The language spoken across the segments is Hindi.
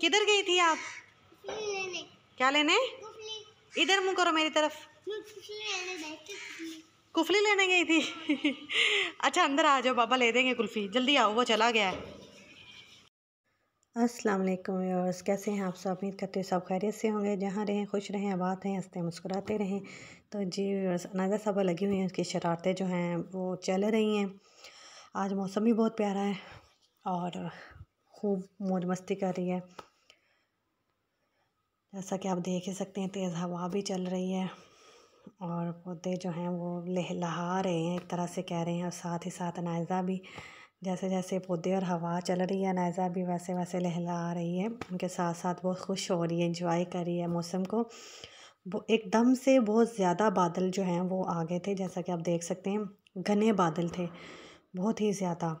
किधर गई थी आप लेने। क्या लेने इधर मुंह करो मेरी तरफ कुफली लेने गई थी अच्छा अंदर आ जाओ बाबा ले देंगे कुल्फ़ी जल्दी आओ वो चला गया है अस्सलाम वालेकुम व्यूअर्स कैसे हैं आप सब उम्मीद करते हैं सब खैरियत से होंगे जहाँ रहें खुश रहें आबाद हैं हंसते मुस्कुराते रहें तो जी व्यूअर्स अनाजा साहबा लगी हुई हैं उसकी शरारतें जो हैं वो चल रही हैं आज मौसम भी बहुत प्यारा है और खूब मौज मस्ती कर रही है जैसा कि आप देख ही सकते हैं तेज़ हवा भी चल रही है और पौधे जो हैं वो लहलहा रहे हैं एक तरह से कह रहे हैं और साथ ही साथ नायज़ा भी जैसे जैसे पौधे और हवा चल रही है नायज़ा भी वैसे वैसे लहला रही है उनके साथ साथ बहुत खुश हो रही है इंजॉय कर रही है मौसम को वो एकदम से बहुत ज़्यादा बादल जो हैं वो आ गए थे जैसा कि आप देख सकते हैं घने बादल थे बहुत ही ज़्यादा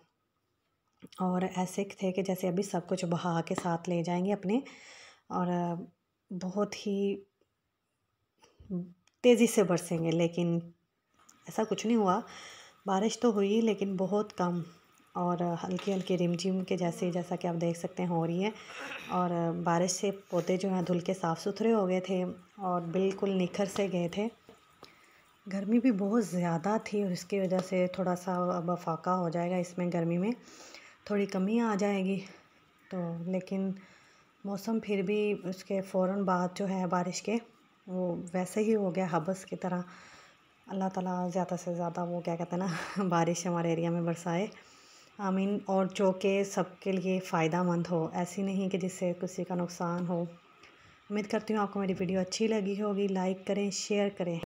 और ऐसे थे कि जैसे अभी सब कुछ बहा के साथ ले जाएंगे अपने और बहुत ही तेज़ी से बरसेंगे लेकिन ऐसा कुछ नहीं हुआ बारिश तो हुई लेकिन बहुत कम और हल्की हल्की रिमझिम के जैसे जैसा कि आप देख सकते हैं हो रही है और बारिश से पौधे जो हैं धुल के साफ़ सुथरे हो गए थे और बिल्कुल निखर से गए थे गर्मी भी बहुत ज़्यादा थी और इसकी वजह से थोड़ा सा अब फाका हो जाएगा इसमें गर्मी में थोड़ी कमी आ जाएगी तो लेकिन मौसम फिर भी उसके फ़ौर बाद जो है बारिश के वो वैसे ही हो गया हबस की तरह अल्लाह ताला ज़्यादा से ज़्यादा वो क्या कहते हैं ना बारिश हमारे एरिया में बरसाए आमीन और जो कि सबके लिए फ़ायदा मंद हो ऐसी नहीं कि जिससे किसी का नुकसान हो उम्मीद करती हूँ आपको मेरी वीडियो अच्छी लगी होगी लाइक करें शेयर करें